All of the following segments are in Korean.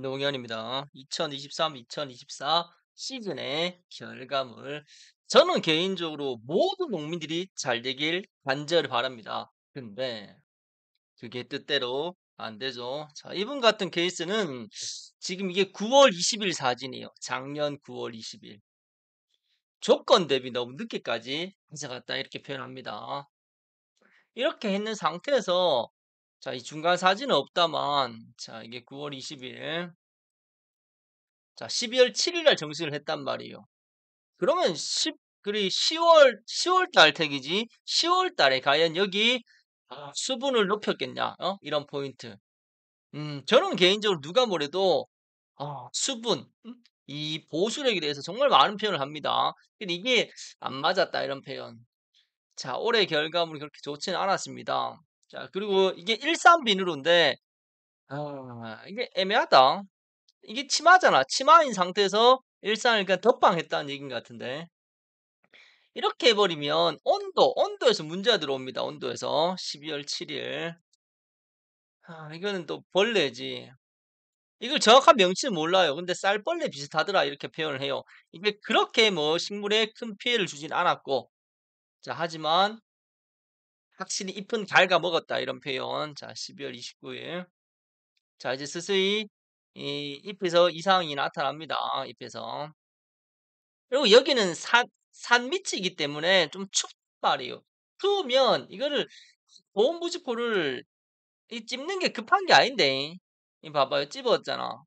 농현입니다. 2023-2024 시즌의 결과물. 저는 개인적으로 모든 농민들이 잘 되길 간절히 바랍니다. 근데 그게 뜻대로 안 되죠. 자, 이분 같은 케이스는 지금 이게 9월 20일 사진이에요. 작년 9월 20일. 조건 대비 너무 늦게까지 가져갔다 이렇게 표현합니다. 이렇게 했는 상태에서 자, 이 중간 사진은 없다만, 자, 이게 9월 20일. 자, 12월 7일 날 정신을 했단 말이에요. 그러면 10, 그리 10월, 10월 달 택이지, 10월 달에 과연 여기 수분을 높였겠냐, 어? 이런 포인트. 음, 저는 개인적으로 누가 뭐래도, 아, 수분, 음? 이 보수력에 대해서 정말 많은 표현을 합니다. 근데 이게 안 맞았다, 이런 표현. 자, 올해 결과물이 그렇게 좋지는 않았습니다. 자, 그리고 이게 13비누로인데, 아, 이게 애매하다. 이게 치마잖아. 치마인 상태에서 일산을 그냥 덮방했다는 얘기인 것 같은데. 이렇게 해버리면 온도, 온도에서 문제가 들어옵니다. 온도에서 12월 7일. 아, 이거는 또 벌레지. 이걸 정확한 명칭은 몰라요. 근데 쌀벌레 비슷하더라 이렇게 표현을 해요. 이게 그렇게 뭐 식물에 큰 피해를 주진 않았고, 자 하지만 확실히 잎은 갉가 먹었다 이런 표현. 자, 12월 29일. 자, 이제 슬슬 이 잎에서 이상이 나타납니다. 잎에서. 그리고 여기는 산, 산 밑이기 때문에 좀춥발이요 추우면 이거를 보온부지포를 이 찝는 게 급한 게 아닌데. 이 봐봐요. 찝었잖아.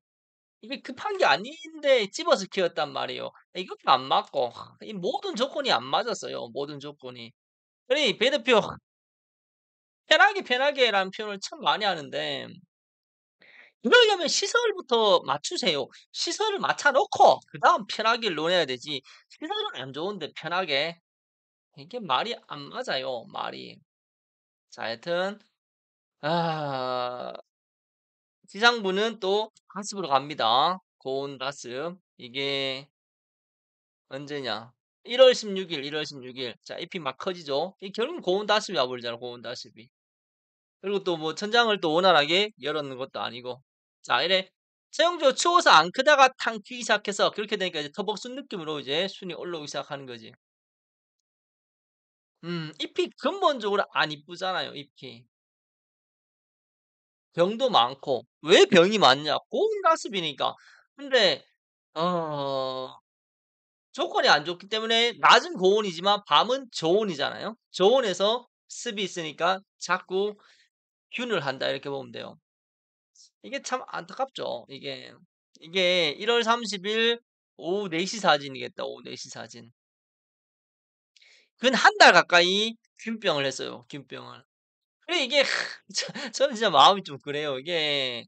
이게 급한 게 아닌데 찝어서 키웠단 말이에요. 이것도 안 맞고 이 모든 조건이 안 맞았어요. 모든 조건이. 그래 배드표 편하게 편하게라는 표현을 참 많이 하는데 그러려면 시설부터 맞추세요. 시설을 맞춰놓고 그 다음 편하게 논해야 되지 시설은 안 좋은데 편하게 이게 말이 안 맞아요. 말이 자 하여튼 아... 지상부는 또 학습으로 갑니다. 고온 가습 이게 언제냐 1월 16일, 1월 16일. 자, 잎이 막 커지죠? 결국 고온다습이 와버리잖아, 고온다습이. 그리고 또 뭐 천장을 또 원활하게 열어놓는 것도 아니고 자 이래 최영조 추워서 안 크다가 탕 튀기 시작해서 그렇게 되니까 이제 터벅순 느낌으로 이제 순이 올라오기 시작하는 거지 음 잎이 근본적으로 안 이쁘잖아요 잎이 병도 많고 왜 병이 많냐 고온 가습이니까 근데 어 조건이 안 좋기 때문에 낮은 고온이지만 밤은 저온이잖아요 저온에서 습이 있으니까 자꾸 균을 한다 이렇게 보면 돼요. 이게 참 안타깝죠. 이게 이게 1월 30일 오후 4시 사진이겠다. 오후 4시 사진. 근 한 달 가까이 균병을 했어요. 균병을. 그래 이게 저는 진짜 마음이 좀 그래요. 이게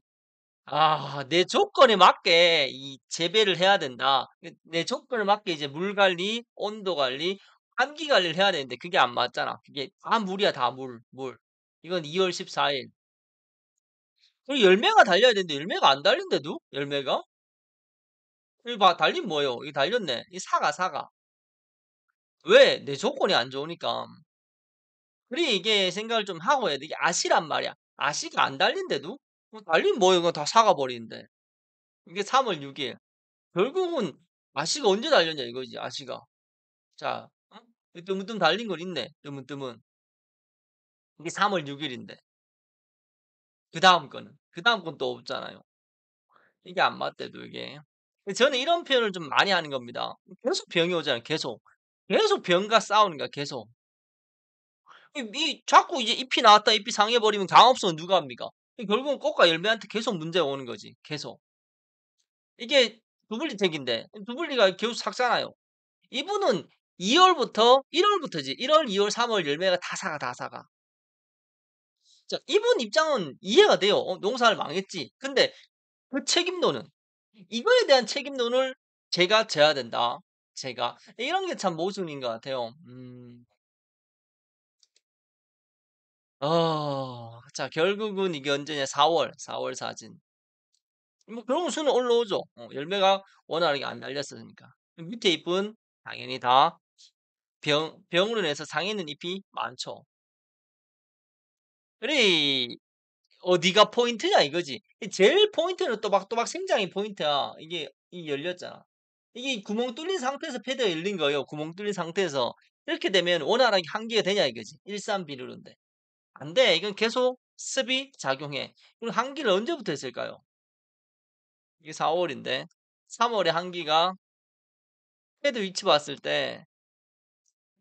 아, 내 조건에 맞게 이 재배를 해야 된다. 내 조건에 맞게 이제 물 관리, 온도 관리, 환기 관리를 해야 되는데 그게 안 맞잖아. 그게 다 물이야, 다 물, 물. 이건 2월 14일. 그리고 열매가 달려야 되는데 열매가 안 달린데도 열매가? 이거 봐 달린 뭐예요? 이거 달렸네. 이 사가 사가. 왜? 내 조건이 안 좋으니까. 그래 이게 생각을 좀 하고 해야 돼. 이게 아시란 말이야. 아시가 안 달린데도? 달린 뭐예요? 이거 다 사가 버리는데. 이게 3월 6일. 결국은 아시가 언제 달렸냐 이거지 아시가. 자, 뜨문뜨문 달린 건 있네. 뜨문뜨문. 이게 3월 6일인데. 그 다음 거는. 그 다음 건 또 없잖아요. 이게 안 맞대도 이게. 저는 이런 표현을 좀 많이 하는 겁니다. 계속 병이 오잖아요. 계속. 계속 병과 싸우는 거야. 계속. 이, 이 자꾸 이제 잎이 나왔다 잎이 상해버리면 강업소는 누가 합니까? 결국은 꽃과 열매한테 계속 문제 오는 거지. 계속. 이게 두블리택인데 두블리가 계속 삭잖아요. 이분은 2월부터 1월부터지. 1월, 2월, 3월 열매가 다 사가 다 사가. 자, 이분 입장은 이해가 돼요. 어, 농사를 망했지. 근데 그 책임론은 이거에 대한 책임론을 제가 져야 된다. 제가 이런 게 참 모순인 것 같아요. 음. 어, 자 결국은 이게 언제냐? 4월, 4월 사진. 뭐 그런 수는 올라오죠. 어, 열매가 원활하게 안날렸으니까 밑에 잎은 당연히 다 병, 병으로 인해서 상해 있는 잎이 많죠. 그래 어디가 포인트냐 이거지 제일 포인트는 또박또박 생장이 포인트야 이게 열렸잖아 이게 구멍 뚫린 상태에서 패드가 열린 거예요 구멍 뚫린 상태에서 이렇게 되면 원활하게 한계가 되냐 이거지 1 3비누인데 안 돼 이건 계속 습이 작용해 그럼 한기를 언제부터 했을까요 이게 4월인데 3월에 한기가 패드 위치 봤을 때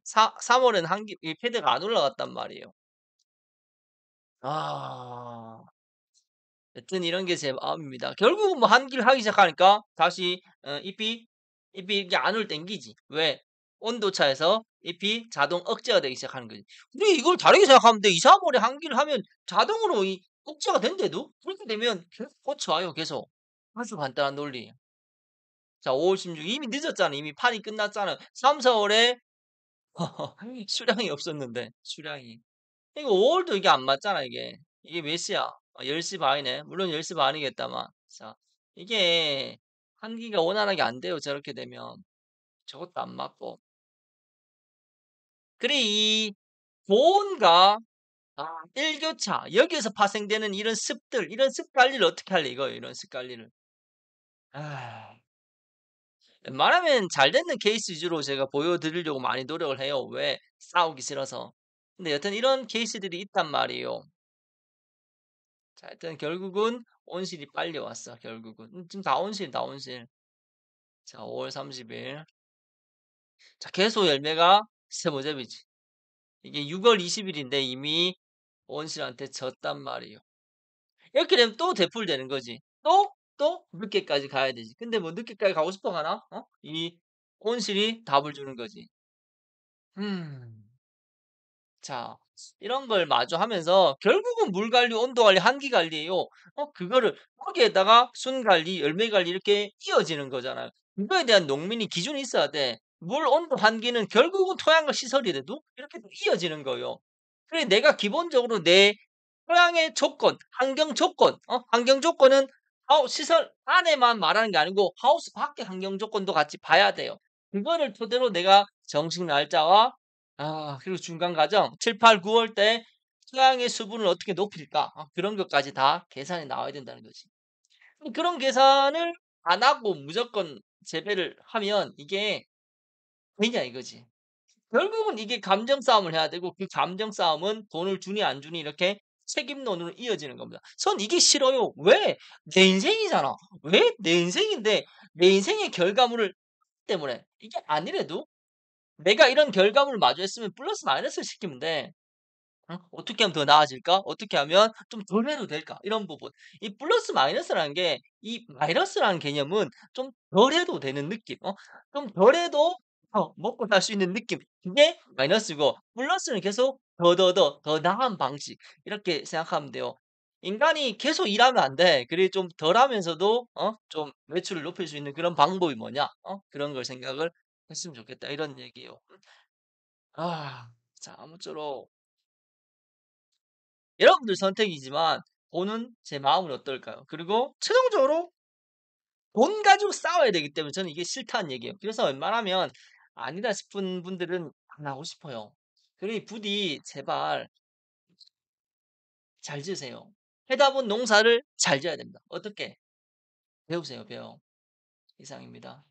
4, 3월엔 한기 패드가 안 올라갔단 말이에요 아. 여튼 이런 게 제 마음입니다. 결국은 뭐 한길 하기 시작하니까 다시 어, 잎이 잎이 이게안으땡기지 왜? 온도차에서 잎이 자동 억제가 되기 시작하는 거지. 근데 이걸 다르게 생각하면 돼. 2, 3월에 한길 하면 자동으로 이 억제가 된대도 그렇게 되면 계속 꽂혀와요. 계속. 아주 간단한 논리. 자, 5월 16일 이미 늦었잖아. 이미 판이 끝났잖아. 3, 4월에 수량이 없었는데 수량이 이거 5월도 이게 안 맞잖아, 이게. 이게 몇 시야? 10시 아, 반이네. 물론 10시 반이겠다만. 자, 이게 환기가 원활하게 안 돼요. 저렇게 되면. 저것도 안 맞고. 그래, 이 보온과 아, 일교차. 여기에서 파생되는 이런 습들, 이런 습 관리를 어떻게 할래, 이거, 이런 습 관리를. 아, 말하면 잘 되는 케이스 위주로 제가 보여드리려고 많이 노력을 해요. 왜? 싸우기 싫어서. 근데 여튼 이런 케이스들이 있단 말이에요. 자, 일단 결국은 온실이 빨리 왔어. 결국은 음, 지금 다 온실, 다 온실. 자, 5월 30일. 자, 계속 열매가 세모잡이지 이게 6월 20일인데 이미 온실한테 졌단 말이에요. 이렇게 되면 또 대풀 되는 거지. 또, 또 늦게까지 가야 되지. 근데 뭐 늦게까지 가고 싶어 하나? 어? 이 온실이 답을 주는 거지. 음. 자, 이런 걸 마주하면서 결국은 물 관리, 온도 관리, 환기 관리예요. 어, 그거를 거기에다가 순 관리, 열매 관리 이렇게 이어지는 거잖아요. 이거에 대한 농민이 기준이 있어야 돼. 물, 온도, 환기는 결국은 토양과 시설이 돼도 이렇게 이어지는 거예요. 그래 내가 기본적으로 내 토양의 조건, 환경 조건, 어? 환경 조건은 하우 시설 안에만 말하는 게 아니고 하우스 밖의 환경 조건도 같이 봐야 돼요. 그거를 토대로 내가 정식 날짜와 아, 그리고 중간 과정 7, 8, 9월 때수양의 수분을 어떻게 높일까? 아, 그런 것까지 다 계산이 나와야 된다는 거지. 그런 계산을 안 하고 무조건 재배를 하면 이게 왜냐 이거지. 결국은 이게 감정 싸움을 해야 되고 그 감정 싸움은 돈을 주니 안 주니 이렇게 책임론으로 이어지는 겁니다. 전 이게 싫어요. 왜? 내 인생이잖아. 왜? 내 인생인데 내 인생의 결과물을 때문에 이게 아니래도 내가 이런 결과물을 마주했으면 플러스 마이너스를 시키면 돼. 어떻게 하면 더 나아질까? 어떻게 하면 좀 덜 해도 될까? 이런 부분. 이 플러스 마이너스라는 게, 이 마이너스라는 개념은 좀 덜 해도 되는 느낌. 어? 좀 덜 해도 어, 먹고 살 수 있는 느낌. 이게 마이너스고, 플러스는 계속 더, 더, 더, 더 나은 방식. 이렇게 생각하면 돼요. 인간이 계속 일하면 안 돼. 그래 좀덜 하면서도, 어, 좀 매출을 높일 수 있는 그런 방법이 뭐냐? 어, 그런 걸 생각을 했으면 좋겠다 이런 얘기요. 아, 자 아무쪼록 여러분들 선택이지만 보는 제 마음은 어떨까요? 그리고 최종적으로 돈 가지고 싸워야 되기 때문에 저는 이게 싫다는 얘기예요. 그래서 웬만하면 아니다 싶은 분들은 안 하고 싶어요. 그러니 부디 제발 잘 지으세요. 해다 본 농사를 잘 지어야 됩니다. 어떻게? 배우세요, 배워. 이상입니다.